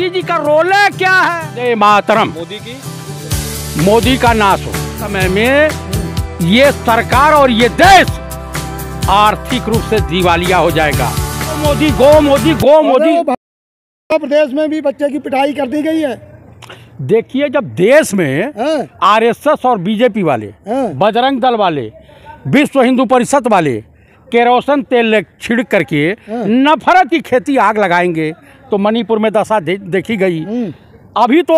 मोदी जी का रोल है क्या है जय मातरम मोदी की मोदी का नाश हो समय में ये सरकार और ये देश आर्थिक रूप से दिवालिया हो जाएगा मोदी गो मोदी गो मोदी प्रदेश में भी बच्चे की पिटाई कर दी गई है देखिए जब देश में हाँ। आरएसएस और बीजेपी वाले हाँ। बजरंग दल वाले विश्व हिंदू परिषद वाले केरोसन तेल छिड़क करके हाँ। नफरत की खेती आग लगाएंगे तो मणिपुर में दशा दे, देखी गई हम्म। अभी तो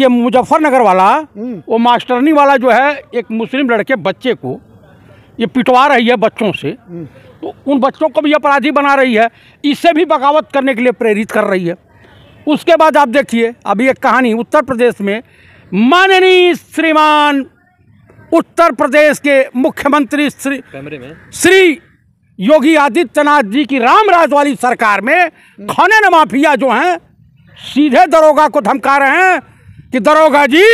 ये मुजफ्फरनगर वाला हम्म। वो मास्टरनी वाला जो है एक मुस्लिम लड़के बच्चे को ये पिटवा रही है बच्चों से हम्म। तो उन बच्चों को भी अपराधी बना रही है इससे भी बगावत करने के लिए प्रेरित कर रही है उसके बाद आप देखिए अभी एक कहानी उत्तर प्रदेश में माननीय श्रीमान उत्तर प्रदेश के मुख्यमंत्री श्री श्री योगी आदित्यनाथ जी की रामराज वाली सरकार में खानन माफिया जो हैं सीधे दरोगा को धमका रहे हैं कि दरोगा जी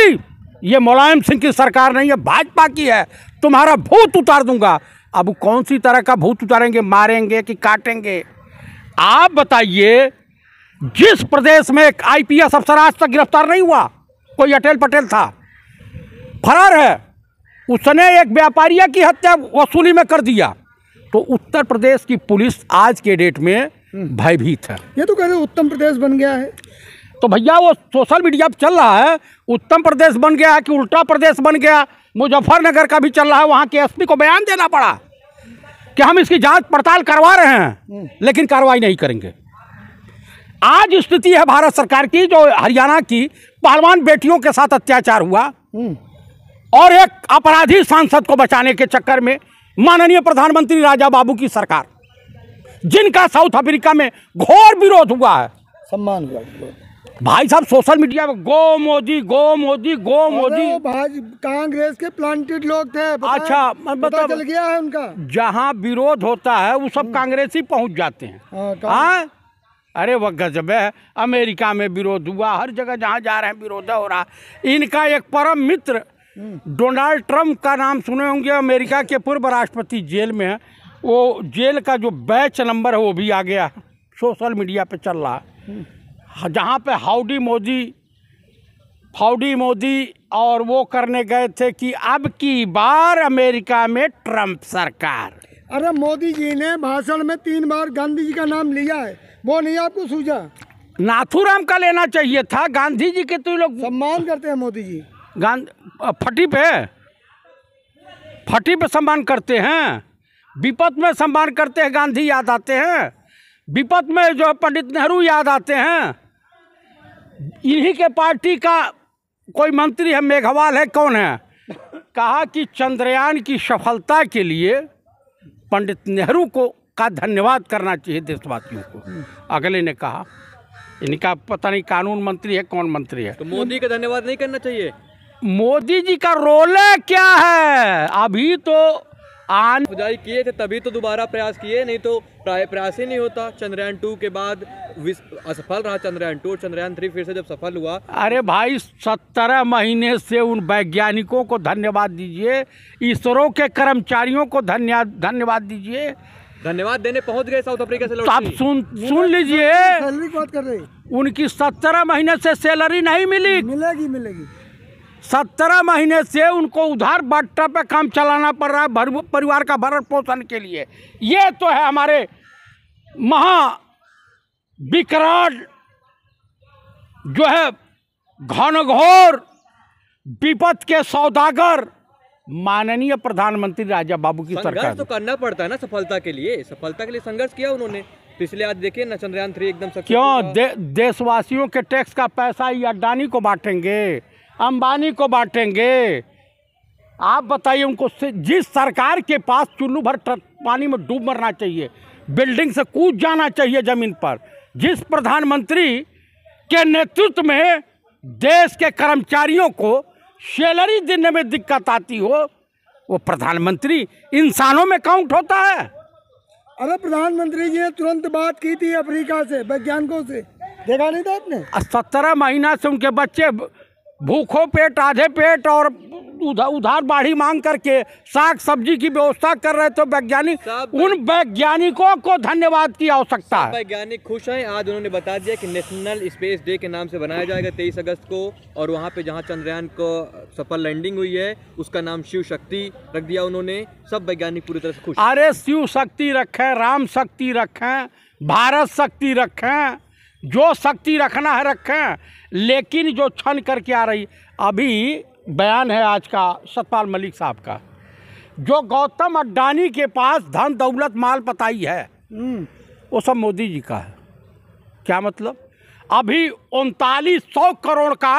ये मुलायम सिंह की सरकार नहीं है भाजपा की है तुम्हारा भूत उतार दूंगा अब कौन सी तरह का भूत उतारेंगे मारेंगे कि काटेंगे आप बताइए जिस प्रदेश में एक आईपीएस अफसर आज तक गिरफ्तार नहीं हुआ कोई अटेल पटेल था फरार है उसने एक व्यापारिया की हत्या वसूली में कर दिया तो उत्तर प्रदेश की पुलिस आज के डेट में भयभीत है ये तो कह रहे उत्तम प्रदेश बन गया है तो भैया वो सोशल मीडिया पर चल रहा है उत्तम प्रदेश बन गया है कि उल्टा प्रदेश बन गया मुजफ्फरनगर का भी चल रहा है वहाँ के एसपी को बयान देना पड़ा कि हम इसकी जांच पड़ताल करवा रहे हैं लेकिन कार्रवाई नहीं करेंगे आज स्थिति है भारत सरकार की जो हरियाणा की पहलवान बेटियों के साथ अत्याचार हुआ हम्म। और एक अपराधी सांसद को बचाने के चक्कर में माननीय प्रधानमंत्री राजा बाबू की सरकार जिनका साउथ अफ्रीका में घोर विरोध हुआ है सम्मान भाई साहब सोशल मीडिया पर गो मोदी गो मोदी गो मोदी भाई कांग्रेस के प्लांटेड लोग थे अच्छा पता मतलब चल गया है उनका जहाँ विरोध होता है वो सब हम्म। कांग्रेस ही पहुँच जाते हैं हाँ, हाँ अरे वह गजब है अमेरिका में विरोध हुआ हर जगह जहाँ जा रहे हैं विरोध हो रहा इनका एक परम मित्र डोनाल्ड ट्रंप का नाम सुने होंगे अमेरिका के पूर्व राष्ट्रपति जेल में है वो जेल का जो बैच नंबर है वो भी आ गया सोशल मीडिया पे चल रहा है हाँ, जहाँ पे हाउडी मोदी हाउडी मोदी और वो करने गए थे कि अब की बार अमेरिका में ट्रंप सरकार अरे मोदी जी ने भाषण में तीन बार गांधी जी का नाम लिया है वो नहीं आपको सूझा नाथूराम का लेना चाहिए था गांधी जी के तो लोग सम्मान करते हैं मोदी जी गांधी फटी पे फटी पे सम्मान करते हैं विपत में सम्मान करते हैं गांधी याद आते हैं विपत में जो पंडित नेहरू याद आते हैं इन्हीं के पार्टी का कोई मंत्री है मेघवाल है कौन है कहा कि चंद्रयान की सफलता के लिए पंडित नेहरू को का धन्यवाद करना चाहिए देशवासियों को अगले ने कहा इनका पता नहीं कानून मंत्री है कौन मंत्री है तो मोदी का धन्यवाद नहीं करना चाहिए मोदी जी का रोल क्या है अभी तो आन खुदाई किए थे तभी तो दोबारा प्रयास किए नहीं तो प्रयास ही नहीं होता चंद्रयान टू के बाद असफल रहा चंद्रयान टू चंद्रयान थ्री फिर से जब सफल हुआ अरे भाई सत्रह महीने से उन वैज्ञानिकों को धन्यवाद दीजिए इसरो के कर्मचारियों को धन्यवाद धन्यवाद दीजिए धन्यवाद देने पहुंच गए साउथ अफ्रीका से आप सुन सुन लीजिए उनकी सत्रह महीने से सैलरी नहीं मिली मिलेगी मिलेगी सत्रह महीने से उनको उधार बाटा पे काम चलाना पड़ रहा है परिवार का भरण पोषण के लिए ये तो है हमारे महा विकराट जो है घनघोर विपत के सौदागर माननीय प्रधानमंत्री राजा बाबू की सरकार तो करना पड़ता है ना सफलता के लिए सफलता के लिए संघर्ष किया उन्होंने पिछले आज देखिए ना चंद्रयान थ्री एकदम क्यों दे, देशवासियों के टैक्स का पैसा ही अडानी को बांटेंगे अंबानी को बांटेंगे आप बताइए उनको से जिस सरकार के पास चुल्लू भर पानी में डूब मरना चाहिए बिल्डिंग से कूद जाना चाहिए ज़मीन पर जिस प्रधानमंत्री के नेतृत्व में देश के कर्मचारियों को सैलरी देने में दिक्कत आती हो वो प्रधानमंत्री इंसानों में काउंट होता है अरे प्रधानमंत्री जी ने तुरंत बात की थी अफ्रीका से वैज्ञानिकों से देखा नहीं था आपने सत्रह महीना से उनके बच्चे भूखों पेट आधे पेट और उधार उधार बाढ़ी मांग करके साग सब्जी की व्यवस्था कर रहे थे वैज्ञानिक उन वैज्ञानिकों को धन्यवाद की आवश्यकता है वैज्ञानिक खुश हैं आज उन्होंने बता दिया कि नेशनल स्पेस डे के नाम से बनाया जाएगा तेईस अगस्त को और वहाँ पे जहाँ चंद्रयान को सफल लैंडिंग हुई है उसका नाम शिव शक्ति रख दिया उन्होंने सब वैज्ञानिक पूरी तरह से खुश अरे शिव शक्ति रखे राम शक्ति रखे भारत शक्ति रखे जो शक्ति रखना है रखें लेकिन जो छन करके आ रही अभी बयान है आज का सतपाल मलिक साहब का जो गौतम अड्डानी के पास धन दौलत माल पताई है हम्म। वो सब मोदी जी का है क्या मतलब अभी उनतालीस सौ करोड़ का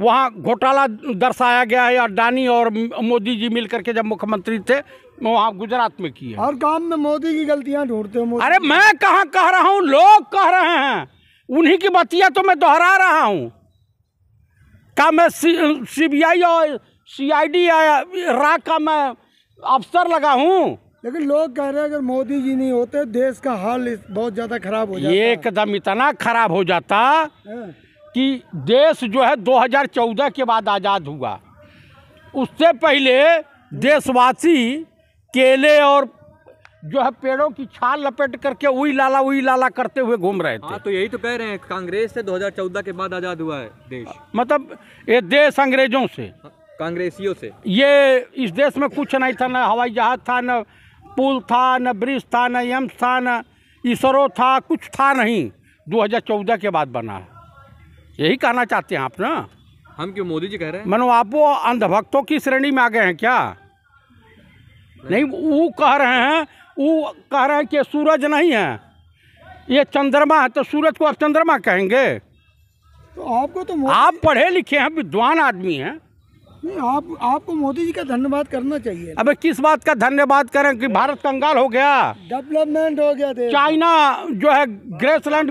वहाँ घोटाला दर्शाया गया है अड्डानी और मोदी जी मिलकर के जब मुख्यमंत्री थे आप गुजरात में की हर और काम में मोदी की गलतियां ढूंढते हो अरे मैं कहा कह रहा हूँ लोग कह रहे हैं उन्हीं की बतिया तो मैं दोहरा रहा हूँ क्या मैं आई और आई डी राग का मैं अफसर लगा हूँ लेकिन लोग कह रहे हैं अगर मोदी जी नहीं होते देश का हाल बहुत ज़्यादा खराब हो जाता एकदम इतना खराब हो जाता हाँ। कि देश जो है 2014 के बाद आज़ाद हुआ उससे पहले देशवासी केले और जो है पेड़ों की छाल लपेट करके उई लाला उई लाला करते हुए घूम रहे थे आ, हाँ, तो यही तो कह रहे हैं कांग्रेस से 2014 के बाद आज़ाद हुआ है देश मतलब ये देश अंग्रेजों से हाँ, कांग्रेसियों से ये इस देश में कुछ नहीं था न हवाई जहाज़ था न पुल था न ब्रिज था न एम्स था न इसरो था कुछ था नहीं 2014 के बाद बना है यही कहना चाहते हैं आप ना हम क्यों मोदी जी कह रहे हैं मनो आप वो अंधभक्तों की श्रेणी में आ गए हैं क्या नहीं वो कह रहे हैं वो कह रहे हैं कि सूरज नहीं है ये चंद्रमा है तो सूरज को आप चंद्रमा कहेंगे तो आपको तो आप पढ़े लिखे हैं विद्वान आदमी हैं नहीं आप आपको मोदी जी का धन्यवाद करना चाहिए अबे किस बात का धन्यवाद करें कि भारत कंगाल हो गया डेवलपमेंट हो गया चाइना जो है ग्रेसलैंड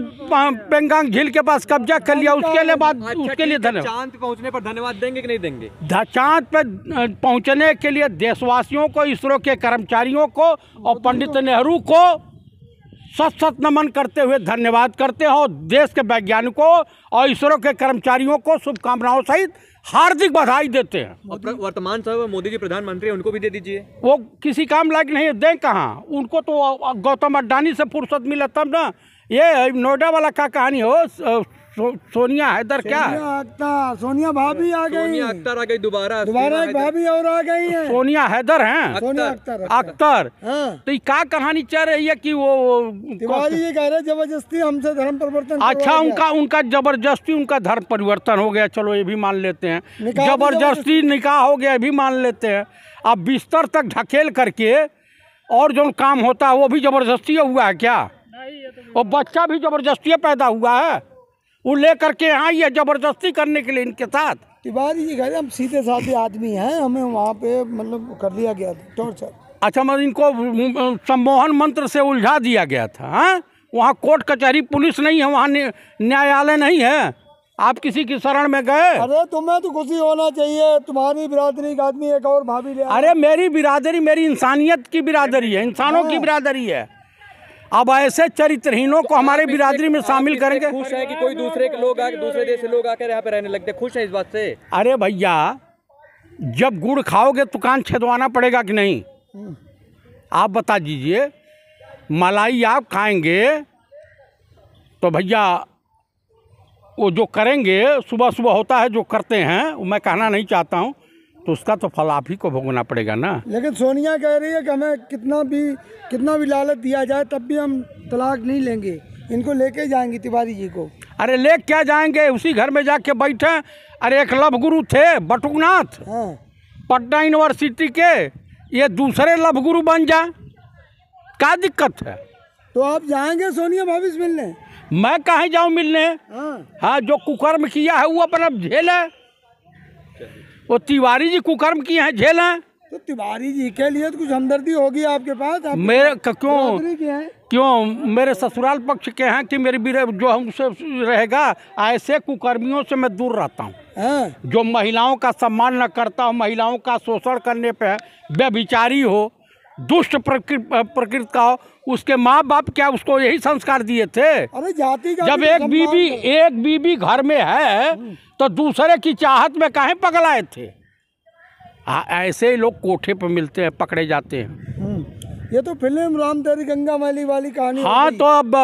पेंगांग झील के पास कब्जा कर लिया उसके लिए बात अच्छा, उसके लिए तो धन्यवाद चांद पहुंचने पर धन्यवाद देंगे कि नहीं देंगे चांद पर पहुंचने के लिए देशवासियों को इसरो के कर्मचारियों को और पंडित नेहरू को सत सत नमन करते हुए धन्यवाद करते हैं और देश के वैज्ञानिकों और इसरो के कर्मचारियों को शुभकामनाओं सहित हार्दिक बधाई देते हैं वर्तमान समय में मोदी जी प्रधानमंत्री उनको भी दे दीजिए वो किसी काम लायक नहीं है दें कहाँ उनको तो गौतम अडानी से फुर्सत मिला तब ना ये नोएडा वाला का कहानी हो सोनिया हैदर क्या अख्तर सोनिया भाभी आ गई अख्तर आ गई दोबारा दोबारा भाभी और आ गई है सोनिया हैदर हैं अख्तर अख्तर हाँ। तो ये क्या कहानी चल रही है कि वो तिवारी ये कह रहे जबरदस्ती हमसे धर्म परिवर्तन अच्छा उनका उनका जबरदस्ती उनका धर्म परिवर्तन हो गया चलो ये भी मान लेते हैं जबरदस्ती निकाह हो गया ये भी मान लेते हैं अब बिस्तर तक ढकेल करके और जो काम होता है वो भी जबरदस्ती हुआ है क्या तो और बच्चा भी जबरदस्ती पैदा हुआ है वो ले करके आई है ज़बरदस्ती करने के लिए इनके साथ तिवारी जी कह रहे हम सीधे साधे आदमी हैं हमें वहाँ पे मतलब कर दिया गया था टॉर्चर अच्छा मतलब इनको सम्मोहन मंत्र से उलझा दिया गया था हाँ वहाँ कोर्ट कचहरी पुलिस नहीं है वहाँ न्यायालय नहीं है आप किसी की शरण में गए अरे तुम्हें तो खुशी होना चाहिए तुम्हारी बिरादरी का आदमी एक और भाभी ले अरे मेरी बिरादरी मेरी इंसानियत की बिरादरी है इंसानों हाँ। की बिरादरी है अब ऐसे चरित्रहीनों को हमारे बिरादरी में शामिल करेंगे खुश है कि कोई दूसरे के लोग आके दूसरे देश से लोग आकर यहाँ पे रहने लगते खुश है इस बात से अरे भैया जब गुड़ खाओगे तो कान छेदवाना पड़ेगा कि नहीं आप बता दीजिए मलाई आप खाएंगे तो भैया वो जो करेंगे सुबह सुबह होता है जो करते हैं मैं कहना नहीं चाहता हूँ तो उसका तो फल आप ही को भोगना पड़ेगा ना लेकिन सोनिया कह रही है कि हमें कितना भी कितना भी लालच दिया जाए तब भी हम तलाक नहीं लेंगे इनको लेके जाएंगे तिवारी जी को अरे ले क्या जाएंगे उसी घर में जाके बैठे अरे एक लव गुरु थे बटुकनाथ हाँ। पटना यूनिवर्सिटी के ये दूसरे लव गुरु बन जाए क्या दिक्कत है तो आप जाएंगे सोनिया भाभी से मिलने मैं कहा जाऊँ मिलने हाँ।, हाँ जो कुकर्म किया है वो अपना झेले वो तिवारी जी कुकर्म किए हैं झेल हैं तो तिवारी जी के लिए तो कुछ हमदर्दी होगी आपके पास आप मेरे क्यों क्यों मेरे ससुराल पक्ष के हैं कि मेरी जो हमसे रहेगा ऐसे कुकर्मियों से मैं दूर रहता हूँ हाँ। जो महिलाओं का सम्मान न करता हो महिलाओं का शोषण करने पे व्यभिचारी हो दुष्ट प्रकृति का उसके माँ बाप क्या उसको यही संस्कार दिए थे अरे जाति जब एक बीबी एक बीबी घर में है हम्म। तो दूसरे की चाहत में काहे पगल थे आ, ऐसे ही लोग कोठे पर मिलते हैं पकड़े जाते हैं हम्म। ये तो फिल्म राम तेरी गंगा मैली वाली कहानी हाँ तो अब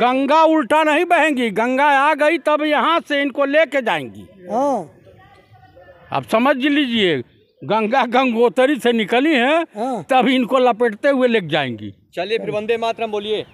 गंगा उल्टा नहीं बहेंगी गंगा आ गई तब यहाँ से इनको लेके जाएंगी हाँ अब समझ लीजिए गंगा गंगोत्री से निकली हैं हाँ। तब इनको लपेटते हुए लेके जाएंगी चलिए फिर वंदे मातरम बोलिए